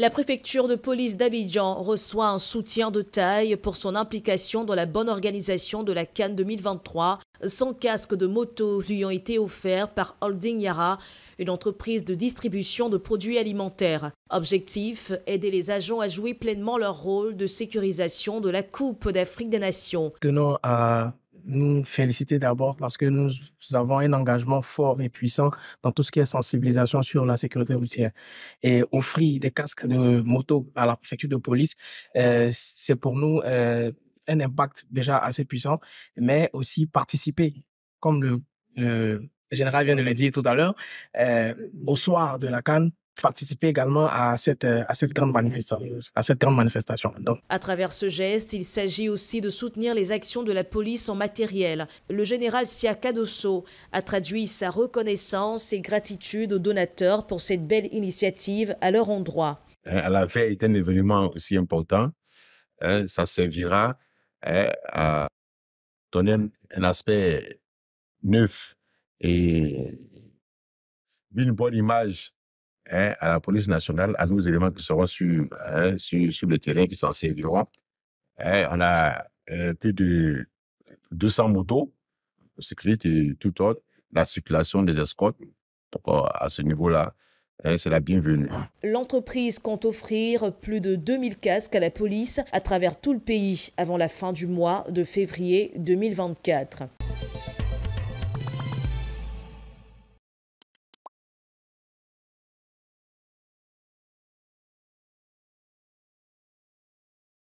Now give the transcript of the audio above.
La préfecture de police d'Abidjan reçoit un soutien de taille pour son implication dans la bonne organisation de la Cannes 2023. 100 casques de moto lui ont été offerts par Holding Yara, une entreprise de distribution de produits alimentaires. Objectif, aider les agents à jouer pleinement leur rôle de sécurisation de la Coupe d'Afrique des Nations nous féliciter d'abord parce que nous avons un engagement fort et puissant dans tout ce qui est sensibilisation sur la sécurité routière. Et offrir des casques de moto à la préfecture de police, euh, c'est pour nous euh, un impact déjà assez puissant, mais aussi participer, comme le, euh, général vient de le dire tout à l'heure, au soir de la Cannes, participer également à cette, euh, à cette, grande, manifestation, à cette grande manifestation. Donc. À travers ce geste, il s'agit aussi de soutenir les actions de la police en matériel. Le général Siaka a traduit sa reconnaissance et gratitude aux donateurs pour cette belle initiative à leur endroit. Euh, la veille été un événement aussi important. Hein, ça servira hein, à donner un aspect neuf et une bonne image Hein, à la police nationale, à nos éléments qui seront sur, hein, sur, sur, le terrain, qui s'en serviront. Hein, on a euh, plus de 200 motos, cyclistes et tout autre, la circulation des escortes. à ce niveau-là, c'est la bienvenue. L'entreprise compte offrir plus de 2000 casques à la police à travers tout le pays avant la fin du mois de février 2024.